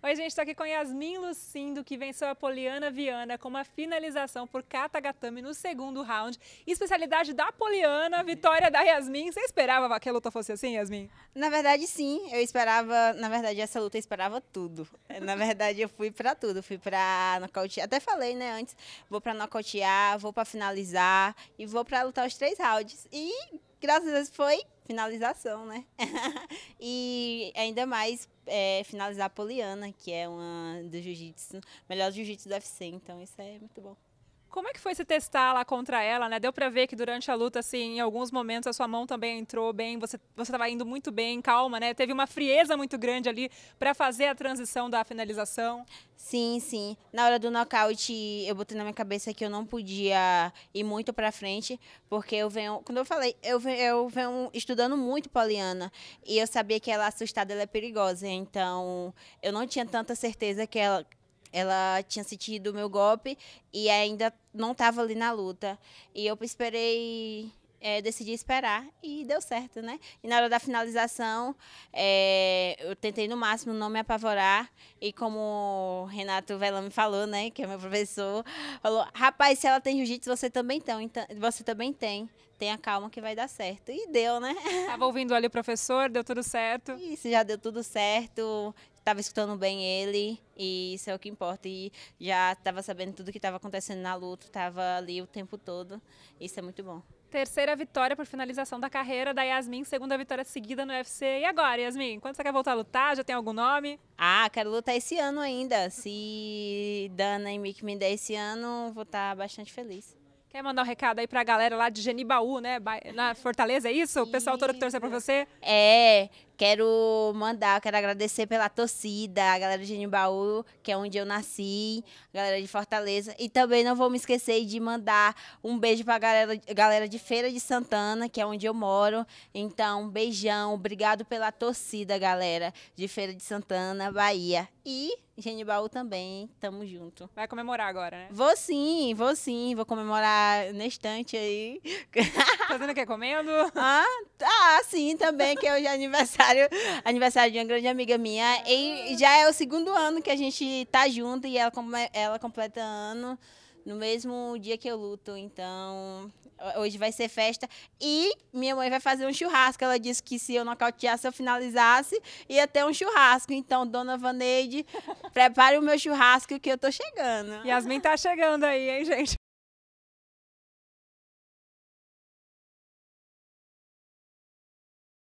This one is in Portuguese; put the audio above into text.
Oi, gente, estou aqui com Yasmin Lucindo, que venceu a Poliana Viana com uma finalização por Katagatame no segundo round. Especialidade da Poliana, vitória da Yasmin. Você esperava que a luta fosse assim, Yasmin? Na verdade, sim. Eu esperava, na verdade, essa luta eu esperava tudo. Na verdade, eu fui para tudo. Fui para nocautear, até falei, né, antes. Vou para nocautear, vou para finalizar e vou para lutar os três rounds. E, graças a Deus, foi finalização, né? e e ainda mais é, finalizar a Poliana, que é uma do jiu-jitsu, melhor jiu-jitsu do UFC, então isso é muito bom. Como é que foi se testar lá contra ela, né? Deu para ver que durante a luta, assim, em alguns momentos a sua mão também entrou bem, você você estava indo muito bem, calma, né? Teve uma frieza muito grande ali para fazer a transição da finalização. Sim, sim. Na hora do nocaute, eu botei na minha cabeça que eu não podia ir muito para frente, porque eu venho, quando eu falei, eu venho, eu venho estudando muito Poliana e eu sabia que ela assustada ela é perigosa, então eu não tinha tanta certeza que ela ela tinha sentido o meu golpe e ainda não estava ali na luta. E eu esperei é, decidi esperar e deu certo, né? E na hora da finalização, é, eu tentei no máximo não me apavorar. E como o Renato Vela me falou, né, que é meu professor, falou: rapaz, se ela tem jiu-jitsu, você também tem. Então, você também tem. Tenha calma que vai dar certo. E deu, né? Tava ouvindo ali o professor, deu tudo certo. Isso, já deu tudo certo. Tava escutando bem ele e isso é o que importa. E já estava sabendo tudo que estava acontecendo na luta, estava ali o tempo todo. Isso é muito bom. Terceira vitória por finalização da carreira da Yasmin, segunda vitória seguida no UFC. E agora, Yasmin, quando você quer voltar a lutar? Já tem algum nome? Ah, quero lutar esse ano ainda. Se Dana e Mick me der esse ano, vou estar tá bastante feliz. Quer mandar um recado aí pra galera lá de Genibaú, né? Na Fortaleza, é isso? O pessoal todo que torceu pra você? É, Quero mandar, quero agradecer pela torcida, a galera de Genibaú, que é onde eu nasci, a galera de Fortaleza. E também não vou me esquecer de mandar um beijo pra galera, galera de Feira de Santana, que é onde eu moro. Então, beijão, obrigado pela torcida, galera, de Feira de Santana, Bahia. E Genibaú também, tamo junto. Vai comemorar agora, né? Vou sim, vou sim, vou comemorar na estante aí. Fazendo o quê? Comendo? Ah, Ah, sim, também, que é hoje é aniversário, aniversário de uma grande amiga minha. E já é o segundo ano que a gente tá junto e ela, ela completa ano no mesmo dia que eu luto. Então, hoje vai ser festa. E minha mãe vai fazer um churrasco. Ela disse que se eu nocauteasse, eu finalizasse, ia ter um churrasco. Então, dona Vaneide, prepare o meu churrasco que eu tô chegando. Yasmin tá chegando aí, hein, gente?